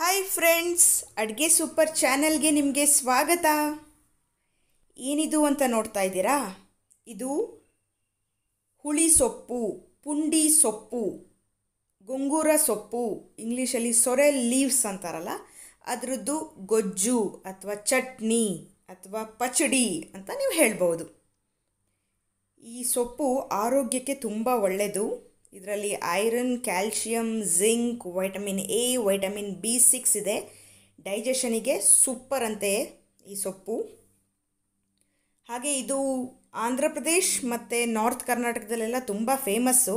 hi friends ಅಡುಗೆ super ಚಾನಲ್ಗೆ ನಿಮಗೆ ಸ್ವಾಗತ ಏನಿದು ಅಂತ ನೋಡ್ತಾ ಇದ್ದೀರಾ ಇದು ಹುಳಿ ಸೊಪ್ಪು ಪುಂಡಿ ಸೊಪ್ಪು ಗೊಂಗೂರ ಸೊಪ್ಪು ಇಂಗ್ಲೀಷಲ್ಲಿ ಸೊರೆ ಲೀವ್ಸ್ ಅಂತಾರಲ್ಲ ಅದರದ್ದು ಗೊಜ್ಜು ಅಥವಾ ಚಟ್ನಿ ಅಥವಾ ಪಚಡಿ ಅಂತ ನೀವು ಹೇಳ್ಬೋದು ಈ ಸೊಪ್ಪು ಆರೋಗ್ಯಕ್ಕೆ ತುಂಬ ಒಳ್ಳೆಯದು ಇದರಲ್ಲಿ iron calcium zinc vitamin A vitamin B six ಇದೆ ಡೈಜೆಷನಿಗೆ ಸೂಪರ್ ಅಂತೆಯೇ ಈ ಸೊಪ್ಪು ಹಾಗೆ ಇದು ಆಂಧ್ರ ಪ್ರದೇಶ್ ಮತ್ತು ನಾರ್ತ್ ಕರ್ನಾಟಕದಲ್ಲೆಲ್ಲ ತುಂಬ ಫೇಮಸ್ಸು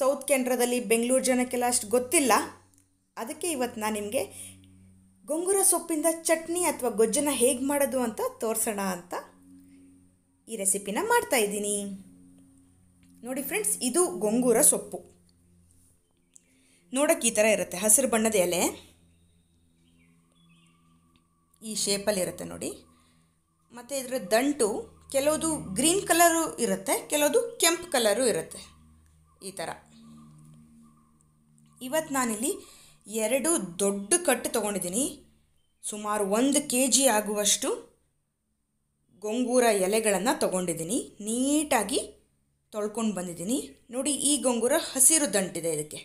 ಸೌತ್ ಕೆನ್ರಾದಲ್ಲಿ ಬೆಂಗಳೂರು ಜನಕ್ಕೆಲ್ಲ ಅಷ್ಟು ಗೊತ್ತಿಲ್ಲ ಅದಕ್ಕೆ ಇವತ್ತು ನಾನು ನಿಮಗೆ ಗೊಂಗುರ ಸೊಪ್ಪಿಂದ ಚಟ್ನಿ ಅಥವಾ ಗೊಜ್ಜನ ಹೇಗೆ ಮಾಡೋದು ಅಂತ ತೋರಿಸೋಣ ಅಂತ ಈ ರೆಸಿಪಿನ ಮಾಡ್ತಾಯಿದ್ದೀನಿ ನೋಡಿ ಫ್ರೆಂಡ್ಸ್ ಇದು ಗೊಂಗೂರ ಸೊಪ್ಪು ನೋಡೋಕ್ಕೆ ಈ ಥರ ಇರುತ್ತೆ ಹಸಿರು ಬಣ್ಣದ ಎಲೆ ಈ ಶೇಪಲ್ಲಿ ಇರುತ್ತೆ ನೋಡಿ ಮತ್ತು ಇದರ ದಂಟು ಕೆಲವೊಂದು ಗ್ರೀನ್ ಕಲರು ಇರುತ್ತೆ ಕೆಲವದು ಕೆಂಪು ಕಲರು ಇರುತ್ತೆ ಈ ಥರ ಇವತ್ತು ನಾನಿಲ್ಲಿ ಎರಡು ದೊಡ್ಡ ಕಟ್ ತೊಗೊಂಡಿದ್ದೀನಿ ಸುಮಾರು ಒಂದು ಕೆ ಜಿ ಆಗುವಷ್ಟು ಗೊಂಗೂರ ಎಲೆಗಳನ್ನು ತೊಗೊಂಡಿದ್ದೀನಿ ನೀಟಾಗಿ ತೊಳ್ಕೊಂಡು ಬಂದಿದ್ದೀನಿ ನೋಡಿ ಈ ಗೊಂಗುರ ಹಸಿರು ದಂಟಿದೆ ಇದಕ್ಕೆ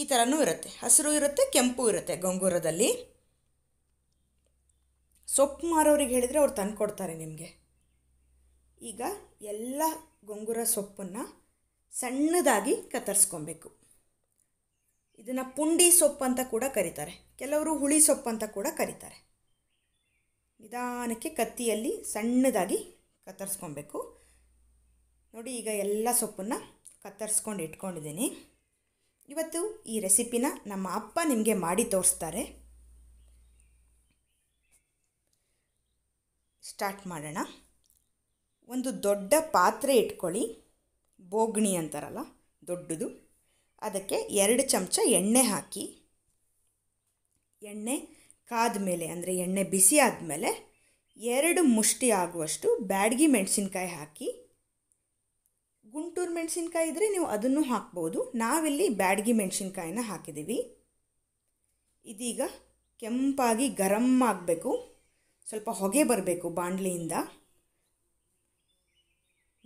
ಈ ಥರನೂ ಇರುತ್ತೆ ಹಸಿರು ಇರುತ್ತೆ ಕೆಂಪು ಇರುತ್ತೆ ಗೊಂಗುರದಲ್ಲಿ ಸೊಪ್ಪು ಮಾರೋರಿಗೆ ಹೇಳಿದರೆ ಅವ್ರು ತಂದುಕೊಡ್ತಾರೆ ನಿಮಗೆ ಈಗ ಎಲ್ಲ ಗೊಂಗುರ ಸೊಪ್ಪನ್ನು ಸಣ್ಣದಾಗಿ ಕತ್ತರಿಸ್ಕೊಬೇಕು ಇದನ್ನು ಪುಂಡಿ ಸೊಪ್ಪು ಅಂತ ಕೂಡ ಕರೀತಾರೆ ಕೆಲವರು ಹುಳಿ ಸೊಪ್ಪು ಅಂತ ಕೂಡ ಕರೀತಾರೆ ನಿಧಾನಕ್ಕೆ ಕತ್ತಿಯಲ್ಲಿ ಸಣ್ಣದಾಗಿ ಕತ್ತರಿಸ್ಕೊಬೇಕು ನೋಡಿ ಈಗ ಎಲ್ಲ ಸೊಪ್ಪನ್ನು ಕತ್ತರಿಸ್ಕೊಂಡು ಇಟ್ಕೊಂಡಿದ್ದೀನಿ ಇವತ್ತು ಈ ರೆಸಿಪಿನ ನಮ್ಮ ಅಪ್ಪ ನಿಮಗೆ ಮಾಡಿ ತೋರಿಸ್ತಾರೆ ಸ್ಟಾರ್ಟ್ ಮಾಡೋಣ ಒಂದು ದೊಡ್ಡ ಪಾತ್ರೆ ಇಟ್ಕೊಳ್ಳಿ ಬೋಗಣಿ ಅಂತಾರಲ್ಲ ದೊಡ್ಡದು ಅದಕ್ಕೆ ಎರಡು ಚಮಚ ಎಣ್ಣೆ ಹಾಕಿ ಎಣ್ಣೆ ಕಾದ ಮೇಲೆ ಅಂದರೆ ಎಣ್ಣೆ ಬಿಸಿ ಆದಮೇಲೆ ಎರಡು ಮುಷ್ಟಿ ಆಗುವಷ್ಟು ಬ್ಯಾಡಗಿ ಮೆಣಸಿನ್ಕಾಯಿ ಹಾಕಿ ಗುಂಟೂರು ಮೆಣಸಿನ್ಕಾಯಿ ಇದ್ದರೆ ನೀವು ಅದನ್ನು ಹಾಕ್ಬೋದು ನಾವಿಲ್ಲಿ ಬ್ಯಾಡಗಿ ಮೆಣಸಿನ್ಕಾಯಿನ ಹಾಕಿದ್ದೀವಿ ಇದೀಗ ಕೆಂಪಾಗಿ ಗರಮ್ ಆಗಬೇಕು ಸ್ವಲ್ಪ ಹೊಗೆ ಬರಬೇಕು ಬಾಣಲಿಯಿಂದ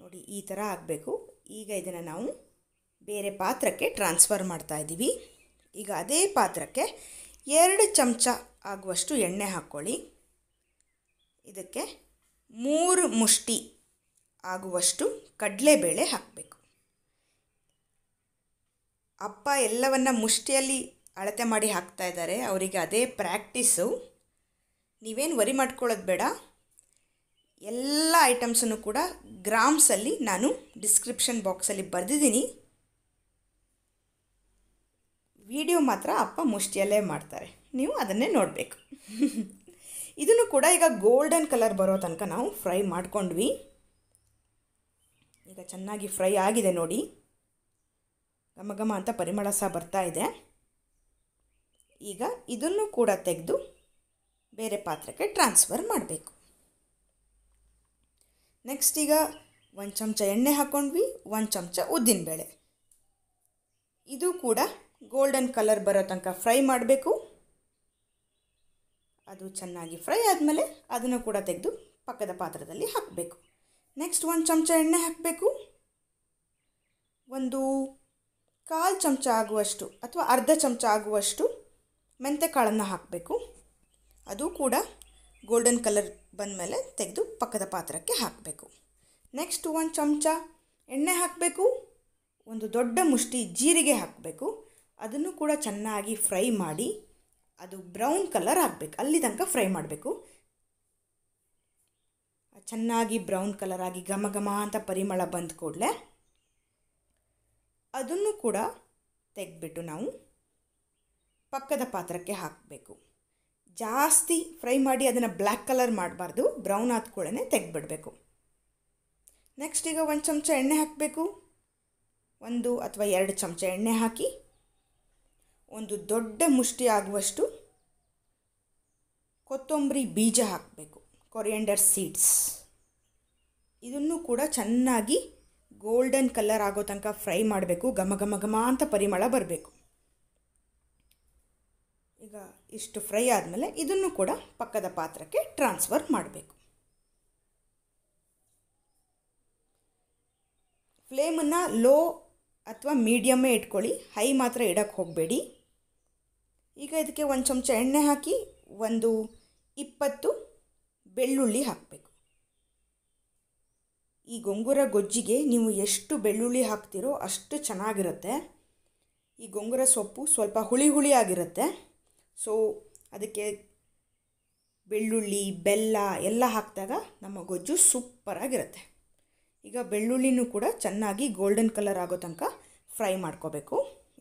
ನೋಡಿ ಈ ಥರ ಆಗಬೇಕು ಈಗ ಇದನ್ನು ನಾವು ಬೇರೆ ಪಾತ್ರಕ್ಕೆ ಟ್ರಾನ್ಸ್ಫರ್ ಮಾಡ್ತಾ ಇದ್ದೀವಿ ಈಗ ಅದೇ ಪಾತ್ರಕ್ಕೆ ಎರಡು ಚಮಚ ಆಗುವಷ್ಟು ಎಣ್ಣೆ ಹಾಕ್ಕೊಳ್ಳಿ ಇದಕ್ಕೆ ಮೂರು ಮುಷ್ಟಿ ಆಗುವಷ್ಟು ಕಡಲೆಬೇಳೆ ಹಾಕಬೇಕು ಅಪ್ಪ ಎಲ್ಲವನ್ನು ಮುಷ್ಟಿಯಲ್ಲಿ ಅಳತೆ ಮಾಡಿ ಹಾಕ್ತಾ ಇದ್ದಾರೆ ಅವರಿಗೆ ಅದೇ ಪ್ರಾಕ್ಟೀಸು ನೀವೇನು ವರಿ ಮಾಡ್ಕೊಳ್ಳೋದು ಬೇಡ ಎಲ್ಲ ಐಟಮ್ಸನ್ನು ಕೂಡ ಗ್ರಾಮ್ಸಲ್ಲಿ ನಾನು ಡಿಸ್ಕ್ರಿಪ್ಷನ್ ಬಾಕ್ಸಲ್ಲಿ ಬರೆದಿದ್ದೀನಿ ವಿಡಿಯೋ ಮಾತ್ರ ಅಪ್ಪ ಮುಷ್ಟಿಯಲ್ಲೇ ಮಾಡ್ತಾರೆ ನೀವು ಅದನ್ನೇ ನೋಡಬೇಕು ಇದನ್ನು ಕೂಡ ಈಗ ಗೋಲ್ಡನ್ ಕಲರ್ ಬರೋ ತನಕ ನಾವು ಫ್ರೈ ಮಾಡ್ಕೊಂಡ್ವಿ ಈಗ ಚೆನ್ನಾಗಿ ಫ್ರೈ ಆಗಿದೆ ನೋಡಿ ಘಮ ಘಮ ಅಂತ ಪರಿಮಳ ಸಹ ಬರ್ತಾ ಇದೆ ಈಗ ಇದನ್ನು ಕೂಡ ತೆಗೆದು ಬೇರೆ ಪಾತ್ರಕ್ಕೆ ಟ್ರಾನ್ಸ್ಫರ್ ಮಾಡಬೇಕು ನೆಕ್ಸ್ಟ್ ಈಗ ಒಂದು ಚಮಚ ಎಣ್ಣೆ ಹಾಕ್ಕೊಂಡ್ವಿ ಒಂದು ಚಮಚ ಉದ್ದಿನಬೇಳೆ ಇದು ಕೂಡ ಗೋಲ್ಡನ್ ಕಲರ್ ಬರೋ ತನಕ ಫ್ರೈ ಮಾಡಬೇಕು ಅದು ಚೆನ್ನಾಗಿ ಫ್ರೈ ಆದಮೇಲೆ ಅದನ್ನು ಕೂಡ ತೆಗೆದು ಪಕ್ಕದ ಪಾತ್ರದಲ್ಲಿ ಹಾಕಬೇಕು ನೆಕ್ಸ್ಟ್ ಒಂದು ಚಮಚ ಎಣ್ಣೆ ಹಾಕಬೇಕು ಒಂದು ಕಾಲು ಚಮಚ ಆಗುವಷ್ಟು ಅಥವಾ ಅರ್ಧ ಚಮಚ ಆಗುವಷ್ಟು ಕಾಳನ್ನು ಹಾಕಬೇಕು ಅದು ಕೂಡ ಗೋಲ್ಡನ್ ಕಲರ್ ಬಂದ ಮೇಲೆ ತೆಗೆದು ಪಕ್ಕದ ಪಾತ್ರಕ್ಕೆ ಹಾಕಬೇಕು ನೆಕ್ಸ್ಟ್ ಒಂದು ಚಮಚ ಎಣ್ಣೆ ಹಾಕಬೇಕು ಒಂದು ದೊಡ್ಡ ಮುಷ್ಟಿ ಜೀರಿಗೆ ಹಾಕಬೇಕು ಅದನ್ನು ಕೂಡ ಚೆನ್ನಾಗಿ ಫ್ರೈ ಮಾಡಿ ಅದು ಬ್ರೌನ್ ಕಲರ್ ಆಗಬೇಕು ಅಲ್ಲಿ ತನಕ ಫ್ರೈ ಮಾಡಬೇಕು ಚೆನ್ನಾಗಿ ಬ್ರೌನ್ ಕಲರ್ ಆಗಿ ಘಮ ಘಮ ಅಂತ ಪರಿಮಳ ಬಂದ ಕೂಡಲೇ ಅದನ್ನು ಕೂಡ ತೆಗೆದ್ಬಿಟ್ಟು ನಾವು ಪಕ್ಕದ ಪಾತ್ರಕ್ಕೆ ಹಾಕಬೇಕು ಜಾಸ್ತಿ ಫ್ರೈ ಮಾಡಿ ಅದನ್ನು ಬ್ಲ್ಯಾಕ್ ಕಲರ್ ಮಾಡಬಾರ್ದು ಬ್ರೌನ್ ಆದ ಕೂಡಲೇ ತೆಗೆದ್ಬಿಡಬೇಕು ನೆಕ್ಸ್ಟ್ ಈಗ ಒಂದು ಚಮಚ ಎಣ್ಣೆ ಹಾಕಬೇಕು ಒಂದು ಅಥವಾ ಎರಡು ಚಮಚ ಎಣ್ಣೆ ಹಾಕಿ ಒಂದು ದೊಡ್ಡ ಮುಷ್ಟಿ ಆಗುವಷ್ಟು ಕೊತ್ತಂಬರಿ ಬೀಜ ಹಾಕಬೇಕು ಕೊರಿಯಂಡರ್ ಸೀಡ್ಸ್ ಇದನ್ನು ಕೂಡ ಚೆನ್ನಾಗಿ ಗೋಲ್ಡನ್ ಕಲರ್ ಆಗೋ ತನಕ ಫ್ರೈ ಮಾಡಬೇಕು ಘಮ ಘಮ ಘಮ ಅಂತ ಪರಿಮಳ ಬರಬೇಕು ಈಗ ಇಷ್ಟು ಫ್ರೈ ಆದಮೇಲೆ ಇದನ್ನು ಕೂಡ ಪಕ್ಕದ ಪಾತ್ರಕ್ಕೆ ಟ್ರಾನ್ಸ್ಫರ್ ಮಾಡಬೇಕು ಫ್ಲೇಮನ್ನು ಲೋ ಅಥವಾ ಮೀಡಿಯಮ್ಮೇ ಇಟ್ಕೊಳ್ಳಿ ಹೈ ಮಾತ್ರ ಇಡಕ್ಕೆ ಹೋಗಬೇಡಿ ಈಗ ಇದಕ್ಕೆ ಒಂದು ಚಮಚ ಎಣ್ಣೆ ಹಾಕಿ ಒಂದು ಇಪ್ಪತ್ತು ಬೆಳ್ಳುಳ್ಳಿ ಹಾಕಬೇಕು ಈ ಗೊಂಗುರ ಗೊಜ್ಜಿಗೆ ನೀವು ಎಷ್ಟು ಬೆಳ್ಳುಳ್ಳಿ ಹಾಕ್ತಿರೋ ಅಷ್ಟು ಚೆನ್ನಾಗಿರುತ್ತೆ ಈ ಗೊಂಗುರ ಸೊಪ್ಪು ಸ್ವಲ್ಪ ಹುಳಿ ಹುಳಿ ಆಗಿರುತ್ತೆ ಸೊ ಅದಕ್ಕೆ ಬೆಳ್ಳುಳ್ಳಿ ಬೆಲ್ಲ ಎಲ್ಲ ಹಾಕಿದಾಗ ನಮ್ಮ ಗೊಜ್ಜು ಸೂಪರಾಗಿರುತ್ತೆ ಈಗ ಬೆಳ್ಳುಳ್ಳಿನೂ ಕೂಡ ಚೆನ್ನಾಗಿ ಗೋಲ್ಡನ್ ಕಲರ್ ಆಗೋ ತನಕ ಫ್ರೈ ಮಾಡ್ಕೋಬೇಕು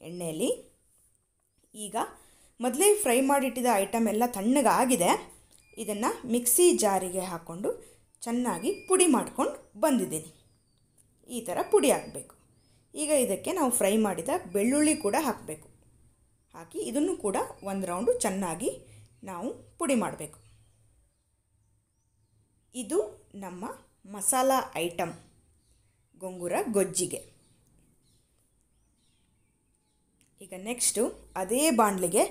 ಎಣ್ಣೆಯಲ್ಲಿ ಈಗ ಮೊದಲೇ ಫ್ರೈ ಮಾಡಿಟ್ಟಿದ ಐಟಮ್ ಎಲ್ಲ ತಣ್ಣಗಾಗಿದೆ ಇದನ್ನು ಮಿಕ್ಸಿ ಜಾರಿಗೆ ಹಾಕ್ಕೊಂಡು ಚೆನ್ನಾಗಿ ಪುಡಿ ಮಾಡ್ಕೊಂಡು ಬಂದಿದ್ದೀನಿ ಈ ಥರ ಪುಡಿ ಹಾಕಬೇಕು ಈಗ ಇದಕ್ಕೆ ನಾವು ಫ್ರೈ ಮಾಡಿದ ಬೆಳ್ಳುಳ್ಳಿ ಕೂಡ ಹಾಕಬೇಕು ಹಾಕಿ ಇದನ್ನು ಕೂಡ ಒಂದು ರೌಂಡು ಚೆನ್ನಾಗಿ ನಾವು ಪುಡಿ ಮಾಡಬೇಕು ಇದು ನಮ್ಮ ಮಸಾಲ ಐಟಮ್ ಗೊಂಗೂರ ಗೊಜ್ಜಿಗೆ ಈಗ ನೆಕ್ಸ್ಟು ಅದೇ ಬಾಣಲಿಗೆ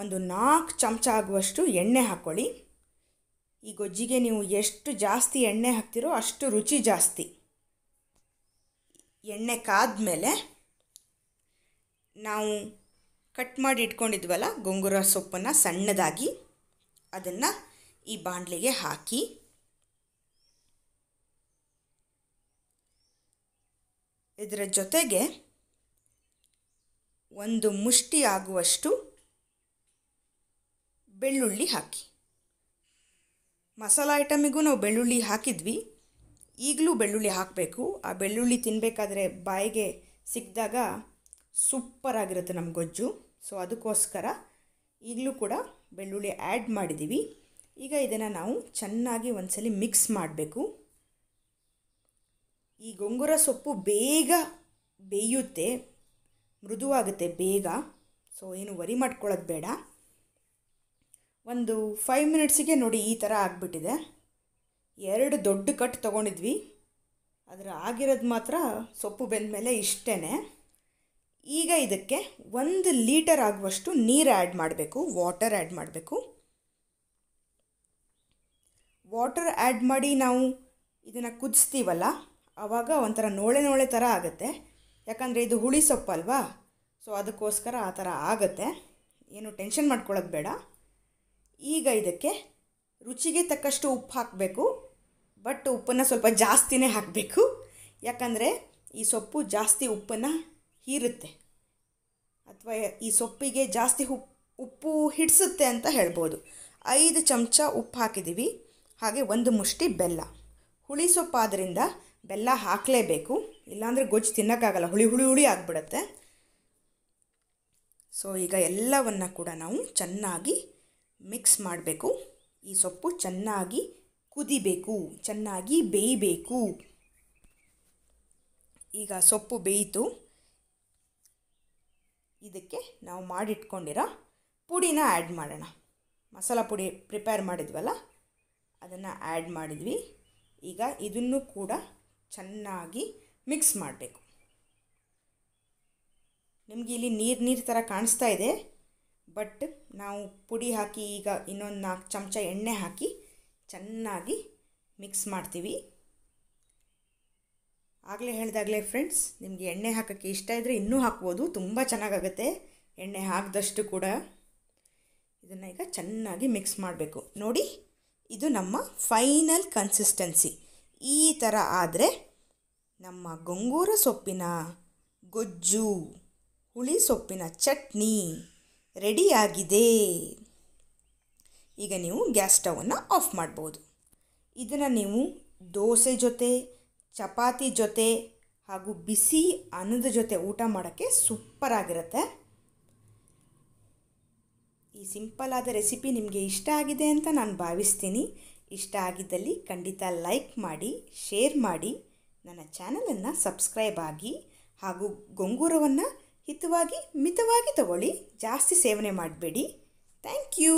ಒಂದು ನಾಲ್ಕು ಚಮಚ ಆಗುವಷ್ಟು ಎಣ್ಣೆ ಹಾಕ್ಕೊಳ್ಳಿ ಈ ಗೊಜ್ಜಿಗೆ ನೀವು ಎಷ್ಟು ಜಾಸ್ತಿ ಎಣ್ಣೆ ಹಾಕ್ತಿರೋ ಅಷ್ಟು ರುಚಿ ಜಾಸ್ತಿ ಎಣ್ಣೆ ಕಾದ ಮೇಲೆ ನಾವು ಕಟ್ ಮಾಡಿ ಇಟ್ಕೊಂಡಿದ್ವಲ್ಲ ಗೊಂಗುರ ಸೊಪ್ಪನ್ನು ಸಣ್ಣದಾಗಿ ಅದನ್ನು ಈ ಬಾಂಡ್ಲಿಗೆ ಹಾಕಿ ಇದರ ಜೊತೆಗೆ ಒಂದು ಮುಷ್ಟಿ ಆಗುವಷ್ಟು ಬೆಳ್ಳುಳ್ಳಿ ಹಾಕಿ ಮಸಾಲ ಐಟಮಿಗೂ ನಾವು ಬೆಳ್ಳುಳ್ಳಿ ಹಾಕಿದ್ವಿ ಈಗಲೂ ಬೆಳ್ಳುಳ್ಳಿ ಹಾಕಬೇಕು ಆ ಬೆಳ್ಳುಳ್ಳಿ ತಿನ್ನಬೇಕಾದ್ರೆ ಬಾಯಿಗೆ ಸಿಕ್ಕಿದಾಗ ಆಗಿರುತ್ತೆ ನಮ್ಮ ಗೊಜ್ಜು ಸೊ ಅದಕ್ಕೋಸ್ಕರ ಈಗಲೂ ಕೂಡ ಬೆಳ್ಳುಳ್ಳಿ ಆ್ಯಡ್ ಮಾಡಿದ್ದೀವಿ ಈಗ ಇದನ್ನು ನಾವು ಚೆನ್ನಾಗಿ ಒಂದ್ಸಲಿ ಮಿಕ್ಸ್ ಮಾಡಬೇಕು ಈ ಗೊಂಗುರ ಸೊಪ್ಪು ಬೇಗ ಬೇಯುತ್ತೆ ಮೃದುವಾಗುತ್ತೆ ಬೇಗ ಸೊ ಏನು ವರಿ ಮಾಡ್ಕೊಳ್ಳೋದು ಬೇಡ ಒಂದು ಫೈವ್ ಮಿನಿಟ್ಸಿಗೆ ನೋಡಿ ಈ ಥರ ಆಗಿಬಿಟ್ಟಿದೆ ಎರಡು ದೊಡ್ಡ ಕಟ್ ತೊಗೊಂಡಿದ್ವಿ ಅದರ ಆಗಿರೋದು ಮಾತ್ರ ಸೊಪ್ಪು ಬೆಂದ ಮೇಲೆ ಇಷ್ಟೇ ಈಗ ಇದಕ್ಕೆ ಒಂದು ಲೀಟರ್ ಆಗುವಷ್ಟು ನೀರು ಆ್ಯಡ್ ಮಾಡಬೇಕು ವಾಟರ್ ಆ್ಯಡ್ ಮಾಡಬೇಕು ವಾಟರ್ ಆ್ಯಡ್ ಮಾಡಿ ನಾವು ಇದನ್ನು ಕುದಿಸ್ತೀವಲ್ಲ ಆವಾಗ ಒಂಥರ ನೋಳೆ ನೋಳೆ ಥರ ಆಗುತ್ತೆ ಯಾಕಂದರೆ ಇದು ಹುಳಿ ಸೊಪ್ಪಲ್ವಾ ಸೊ ಅದಕ್ಕೋಸ್ಕರ ಆ ಥರ ಆಗುತ್ತೆ ಏನು ಟೆನ್ಷನ್ ಮಾಡ್ಕೊಳ್ಳೋದು ಬೇಡ ಈಗ ಇದಕ್ಕೆ ರುಚಿಗೆ ತಕ್ಕಷ್ಟು ಉಪ್ಪು ಹಾಕಬೇಕು ಬಟ್ ಉಪ್ಪನ್ನು ಸ್ವಲ್ಪ ಜಾಸ್ತಿನೇ ಹಾಕಬೇಕು ಯಾಕಂದರೆ ಈ ಸೊಪ್ಪು ಜಾಸ್ತಿ ಉಪ್ಪನ್ನು ಹೀರುತ್ತೆ ಅಥವಾ ಈ ಸೊಪ್ಪಿಗೆ ಜಾಸ್ತಿ ಉಪ್ಪು ಉಪ್ಪು ಹಿಡಿಸುತ್ತೆ ಅಂತ ಹೇಳ್ಬೋದು ಐದು ಚಮಚ ಉಪ್ಪು ಹಾಕಿದ್ದೀವಿ ಹಾಗೆ ಒಂದು ಮುಷ್ಟಿ ಬೆಲ್ಲ ಹುಳಿ ಸೊಪ್ಪಾದ್ದರಿಂದ ಬೆಲ್ಲ ಹಾಕಲೇಬೇಕು ಇಲ್ಲಾಂದರೆ ಗೊಜ್ಜು ತಿನ್ನೋಕ್ಕಾಗಲ್ಲ ಹುಳಿ ಹುಳಿ ಹುಳಿ ಆಗಿಬಿಡುತ್ತೆ ಸೊ ಈಗ ಎಲ್ಲವನ್ನು ಕೂಡ ನಾವು ಚೆನ್ನಾಗಿ ಮಿಕ್ಸ್ ಮಾಡಬೇಕು ಈ ಸೊಪ್ಪು ಚೆನ್ನಾಗಿ ಕುದಿಬೇಕು ಚೆನ್ನಾಗಿ ಬೇಯಬೇಕು ಈಗ ಸೊಪ್ಪು ಬೇಯಿತು ಇದಕ್ಕೆ ನಾವು ಮಾಡಿಟ್ಕೊಂಡಿರೋ ಪುಡಿನ ಆ್ಯಡ್ ಮಾಡೋಣ ಮಸಾಲ ಪುಡಿ ಪ್ರಿಪೇರ್ ಮಾಡಿದ್ವಲ್ಲ ಅದನ್ನು ಆ್ಯಡ್ ಮಾಡಿದ್ವಿ ಈಗ ಇದನ್ನು ಕೂಡ ಚೆನ್ನಾಗಿ ಮಿಕ್ಸ್ ಮಾಡಬೇಕು ನಿಮಗೆ ಇಲ್ಲಿ ನೀರು ನೀರು ಥರ ಕಾಣಿಸ್ತಾ ಇದೆ ಬಟ್ ನಾವು ಪುಡಿ ಹಾಕಿ ಈಗ ಇನ್ನೊಂದು ನಾಲ್ಕು ಚಮಚ ಎಣ್ಣೆ ಹಾಕಿ ಚೆನ್ನಾಗಿ ಮಿಕ್ಸ್ ಮಾಡ್ತೀವಿ ಆಗಲೇ ಹೇಳಿದಾಗಲೇ ಫ್ರೆಂಡ್ಸ್ ನಿಮಗೆ ಎಣ್ಣೆ ಹಾಕೋಕ್ಕೆ ಇಷ್ಟ ಇದ್ದರೆ ಇನ್ನೂ ಹಾಕ್ಬೋದು ತುಂಬ ಚೆನ್ನಾಗಾಗುತ್ತೆ ಎಣ್ಣೆ ಹಾಕಿದಷ್ಟು ಕೂಡ ಇದನ್ನು ಈಗ ಚೆನ್ನಾಗಿ ಮಿಕ್ಸ್ ಮಾಡಬೇಕು ನೋಡಿ ಇದು ನಮ್ಮ ಫೈನಲ್ ಕನ್ಸಿಸ್ಟೆನ್ಸಿ ಈ ಥರ ಆದರೆ ನಮ್ಮ ಗೊಂಗೂರ ಸೊಪ್ಪಿನ ಗೊಜ್ಜು ಹುಳಿ ಸೊಪ್ಪಿನ ಚಟ್ನಿ ರೆಡಿಯಾಗಿದೆ ಈಗ ನೀವು ಗ್ಯಾಸ್ ಸ್ಟವನ್ನು ಆಫ್ ಮಾಡ್ಬೋದು ಇದನ್ನು ನೀವು ದೋಸೆ ಜೊತೆ ಚಪಾತಿ ಜೊತೆ ಹಾಗೂ ಬಿಸಿ ಅನ್ನದ ಜೊತೆ ಊಟ ಮಾಡೋಕ್ಕೆ ಆಗಿರುತ್ತೆ ಈ ಸಿಂಪಲ್ ಆದ ರೆಸಿಪಿ ನಿಮಗೆ ಇಷ್ಟ ಆಗಿದೆ ಅಂತ ನಾನು ಭಾವಿಸ್ತೀನಿ ಇಷ್ಟ ಆಗಿದ್ದಲ್ಲಿ ಖಂಡಿತ ಲೈಕ್ ಮಾಡಿ ಶೇರ್ ಮಾಡಿ ನನ್ನ ಚಾನಲನ್ನು ಸಬ್ಸ್ಕ್ರೈಬ್ ಆಗಿ ಹಾಗೂ ಗೊಂಗೂರವನ್ನು ಹಿತವಾಗಿ ಮಿತವಾಗಿ ತಗೊಳ್ಳಿ ಜಾಸ್ತಿ ಸೇವನೆ ಮಾಡಬೇಡಿ ಥ್ಯಾಂಕ್ ಯು